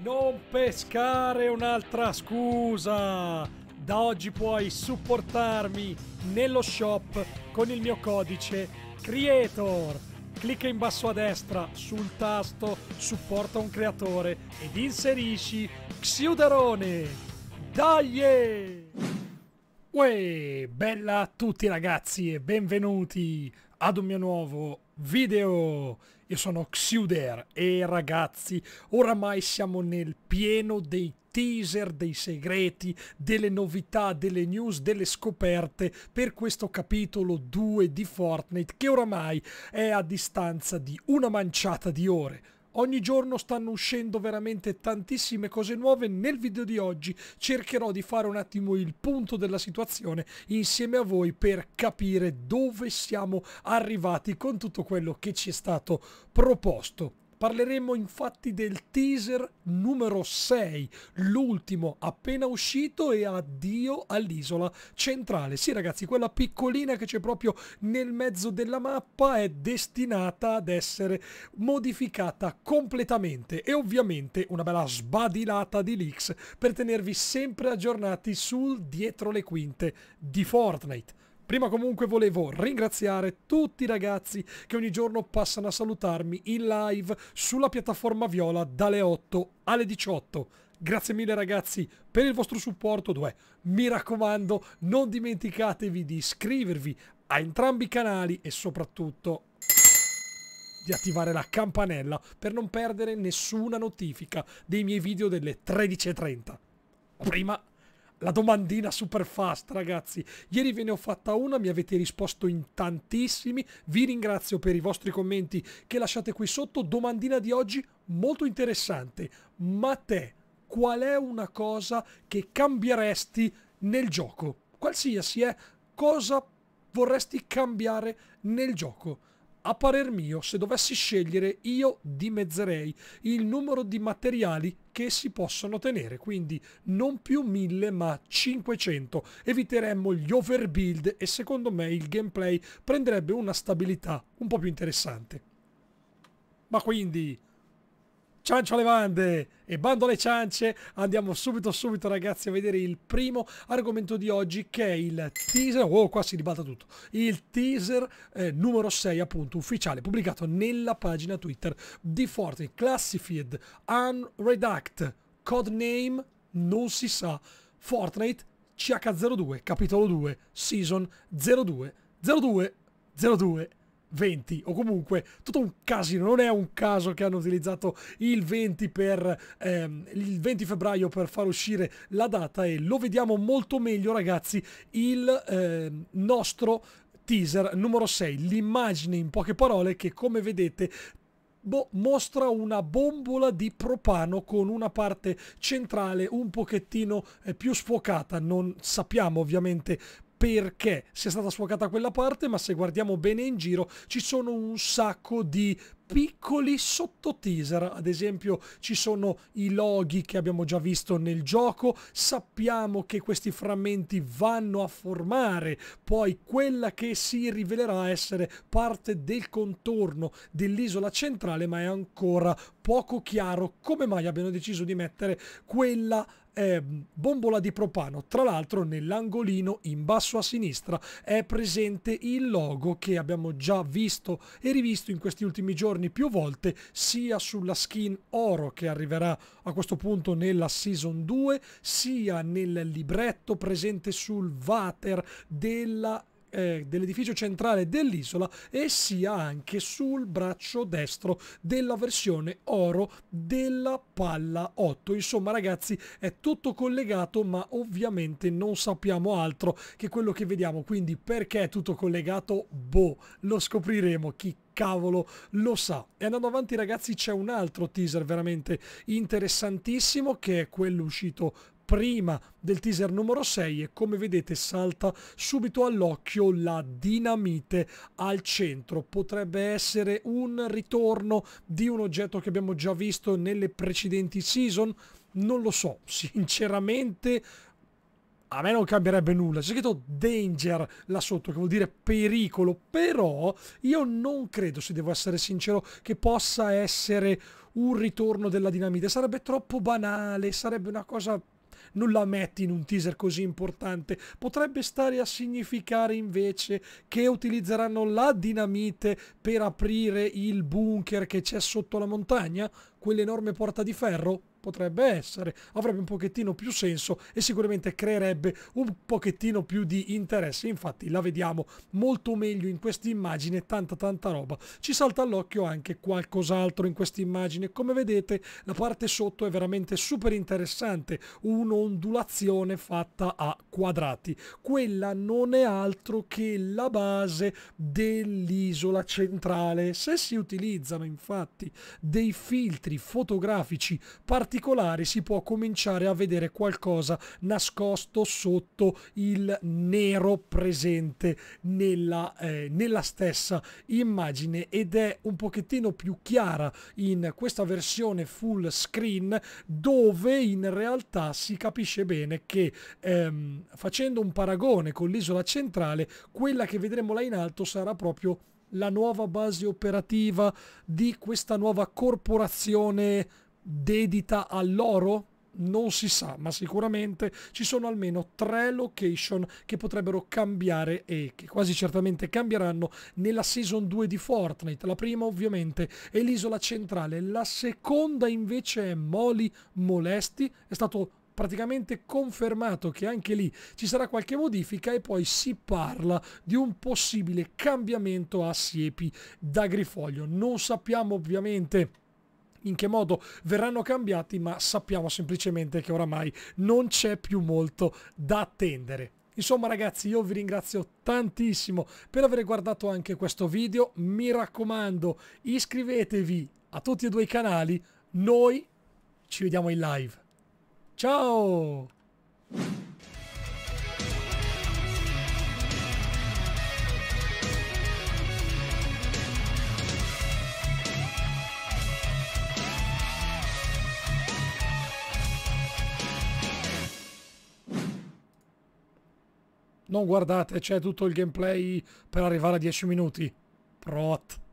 Non pescare un'altra scusa! Da oggi puoi supportarmi nello shop con il mio codice CREATOR. Clicca in basso a destra sul tasto Supporta un creatore ed inserisci Xiuderone. Daglie! Uè, bella a tutti ragazzi e benvenuti ad un mio nuovo video! Io sono Xuder e ragazzi, oramai siamo nel pieno dei teaser, dei segreti, delle novità, delle news, delle scoperte per questo capitolo 2 di Fortnite che oramai è a distanza di una manciata di ore Ogni giorno stanno uscendo veramente tantissime cose nuove. Nel video di oggi cercherò di fare un attimo il punto della situazione insieme a voi per capire dove siamo arrivati con tutto quello che ci è stato proposto. Parleremo infatti del teaser numero 6, l'ultimo appena uscito e addio all'isola centrale. Sì ragazzi, quella piccolina che c'è proprio nel mezzo della mappa è destinata ad essere modificata completamente e ovviamente una bella sbadilata di leaks per tenervi sempre aggiornati sul dietro le quinte di Fortnite. Prima comunque volevo ringraziare tutti i ragazzi che ogni giorno passano a salutarmi in live sulla piattaforma Viola dalle 8 alle 18. Grazie mille ragazzi per il vostro supporto, due. mi raccomando non dimenticatevi di iscrivervi a entrambi i canali e soprattutto di attivare la campanella per non perdere nessuna notifica dei miei video delle 13.30. Prima la domandina super fast, ragazzi. Ieri ve ne ho fatta una, mi avete risposto in tantissimi. Vi ringrazio per i vostri commenti che lasciate qui sotto. Domandina di oggi molto interessante. Ma te, qual è una cosa che cambieresti nel gioco? Qualsiasi è, eh. cosa vorresti cambiare nel gioco? A parer mio, se dovessi scegliere, io dimezzerei il numero di materiali che si possono tenere, quindi non più 1000 ma 500. Eviteremmo gli overbuild e secondo me il gameplay prenderebbe una stabilità un po' più interessante. Ma quindi Ciancio alle bande e bando alle ciance, andiamo subito subito ragazzi a vedere il primo argomento di oggi che è il teaser, oh qua si ribalta tutto, il teaser eh, numero 6 appunto ufficiale pubblicato nella pagina Twitter di Fortnite, Classified, Unredact, Codename, non si sa, Fortnite CH02, capitolo 2, season 02, 02, 02. 20 o comunque tutto un casino non è un caso che hanno utilizzato il 20 per ehm, il 20 febbraio per far uscire la data e lo vediamo molto meglio ragazzi il ehm, nostro teaser numero 6 l'immagine in poche parole che come vedete Bo mostra una bombola di propano con una parte centrale un pochettino eh, più sfocata. Non sappiamo ovviamente perché sia stata sfocata quella parte, ma se guardiamo bene in giro ci sono un sacco di piccoli sottoteaser, ad esempio ci sono i loghi che abbiamo già visto nel gioco, sappiamo che questi frammenti vanno a formare poi quella che si rivelerà essere parte del contorno dell'isola centrale, ma è ancora poco chiaro come mai abbiano deciso di mettere quella eh, bombola di propano. Tra l'altro nell'angolino in basso a sinistra è presente il logo che abbiamo già visto e rivisto in questi ultimi giorni più volte sia sulla skin oro che arriverà a questo punto nella season 2 sia nel libretto presente sul vater della eh, dell'edificio centrale dell'isola e sia anche sul braccio destro della versione oro della palla 8. Insomma ragazzi è tutto collegato ma ovviamente non sappiamo altro che quello che vediamo. Quindi perché è tutto collegato? Boh, lo scopriremo. Chi cavolo lo sa. E andando avanti ragazzi c'è un altro teaser veramente interessantissimo che è quello uscito prima del teaser numero 6 e come vedete salta subito all'occhio la dinamite al centro. Potrebbe essere un ritorno di un oggetto che abbiamo già visto nelle precedenti season? Non lo so, sinceramente a me non cambierebbe nulla. C'è scritto danger là sotto, che vuol dire pericolo, però io non credo, se devo essere sincero, che possa essere un ritorno della dinamite. Sarebbe troppo banale, sarebbe una cosa non la metti in un teaser così importante. Potrebbe stare a significare invece che utilizzeranno la dinamite per aprire il bunker che c'è sotto la montagna? Quell'enorme porta di ferro? potrebbe essere, avrebbe un pochettino più senso e sicuramente creerebbe un pochettino più di interesse. Infatti la vediamo molto meglio in questa immagine, tanta tanta roba. Ci salta all'occhio anche qualcos'altro in questa immagine. Come vedete la parte sotto è veramente super interessante, un'ondulazione fatta a quadrati. Quella non è altro che la base dell'isola centrale. Se si utilizzano infatti dei filtri fotografici particolari particolari si può cominciare a vedere qualcosa nascosto sotto il nero presente nella, eh, nella stessa immagine ed è un pochettino più chiara in questa versione full screen dove in realtà si capisce bene che ehm, facendo un paragone con l'isola centrale quella che vedremo là in alto sarà proprio la nuova base operativa di questa nuova corporazione dedita all'oro? Non si sa, ma sicuramente ci sono almeno tre location che potrebbero cambiare e che quasi certamente cambieranno nella Season 2 di Fortnite. La prima ovviamente è l'isola centrale, la seconda invece è Moli Molesti, è stato praticamente confermato che anche lì ci sarà qualche modifica e poi si parla di un possibile cambiamento a siepi d'agrifoglio. Non sappiamo ovviamente in che modo verranno cambiati, ma sappiamo semplicemente che oramai non c'è più molto da attendere. Insomma ragazzi io vi ringrazio tantissimo per aver guardato anche questo video, mi raccomando iscrivetevi a tutti e due i canali, noi ci vediamo in live. Ciao! Non guardate, c'è tutto il gameplay per arrivare a 10 minuti. Prot.